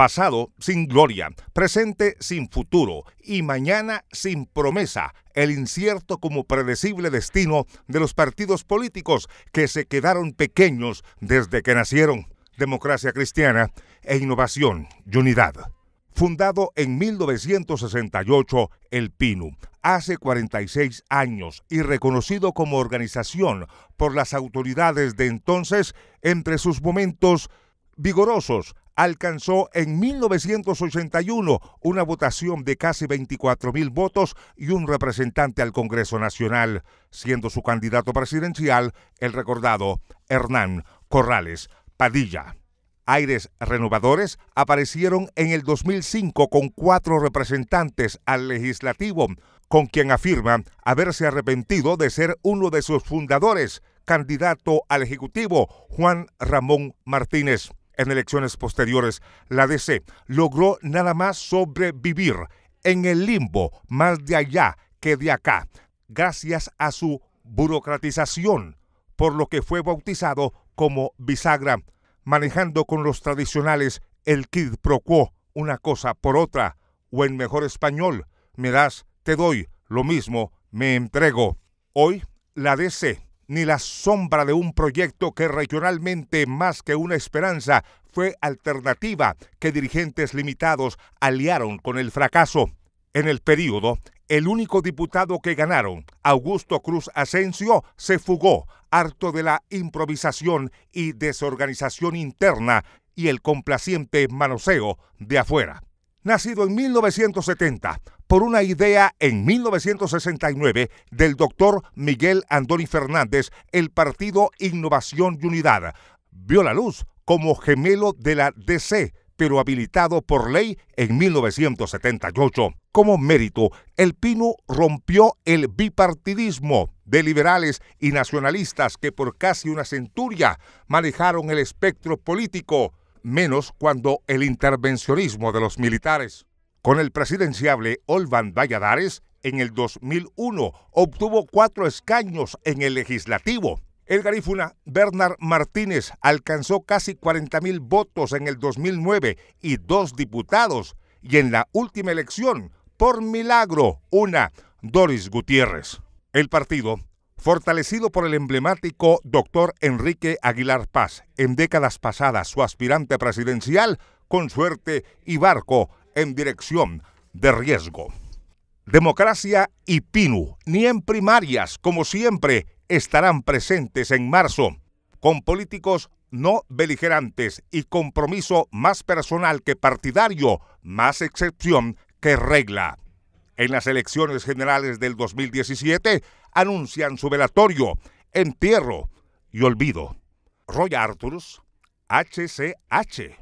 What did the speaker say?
pasado sin gloria, presente sin futuro y mañana sin promesa, el incierto como predecible destino de los partidos políticos que se quedaron pequeños desde que nacieron. Democracia Cristiana e Innovación y Unidad. Fundado en 1968, el PINU, hace 46 años y reconocido como organización por las autoridades de entonces entre sus momentos vigorosos alcanzó en 1981 una votación de casi 24 mil votos y un representante al Congreso Nacional, siendo su candidato presidencial el recordado Hernán Corrales Padilla. Aires renovadores aparecieron en el 2005 con cuatro representantes al legislativo, con quien afirma haberse arrepentido de ser uno de sus fundadores, candidato al Ejecutivo Juan Ramón Martínez. En elecciones posteriores, la DC logró nada más sobrevivir en el limbo más de allá que de acá, gracias a su burocratización, por lo que fue bautizado como bisagra, manejando con los tradicionales el quid pro quo, una cosa por otra, o en mejor español, me das, te doy, lo mismo, me entrego. Hoy, la DC ni la sombra de un proyecto que regionalmente más que una esperanza fue alternativa que dirigentes limitados aliaron con el fracaso. En el período, el único diputado que ganaron, Augusto Cruz Asensio, se fugó, harto de la improvisación y desorganización interna y el complaciente manoseo de afuera nacido en 1970 por una idea en 1969 del doctor Miguel Andoni Fernández, el partido Innovación y Unidad. Vio la luz como gemelo de la DC, pero habilitado por ley en 1978. Como mérito, el Pino rompió el bipartidismo de liberales y nacionalistas que por casi una centuria manejaron el espectro político menos cuando el intervencionismo de los militares. Con el presidenciable Olvan Valladares, en el 2001 obtuvo cuatro escaños en el legislativo. El garífuna Bernard Martínez alcanzó casi 40.000 votos en el 2009 y dos diputados. Y en la última elección, por milagro, una, Doris Gutiérrez. El partido Fortalecido por el emblemático doctor Enrique Aguilar Paz, en décadas pasadas su aspirante presidencial, con suerte y barco en dirección de riesgo. Democracia y PINU, ni en primarias, como siempre, estarán presentes en marzo, con políticos no beligerantes y compromiso más personal que partidario, más excepción que regla. En las elecciones generales del 2017, anuncian su velatorio, entierro y olvido. Roy Arthurs, HCH.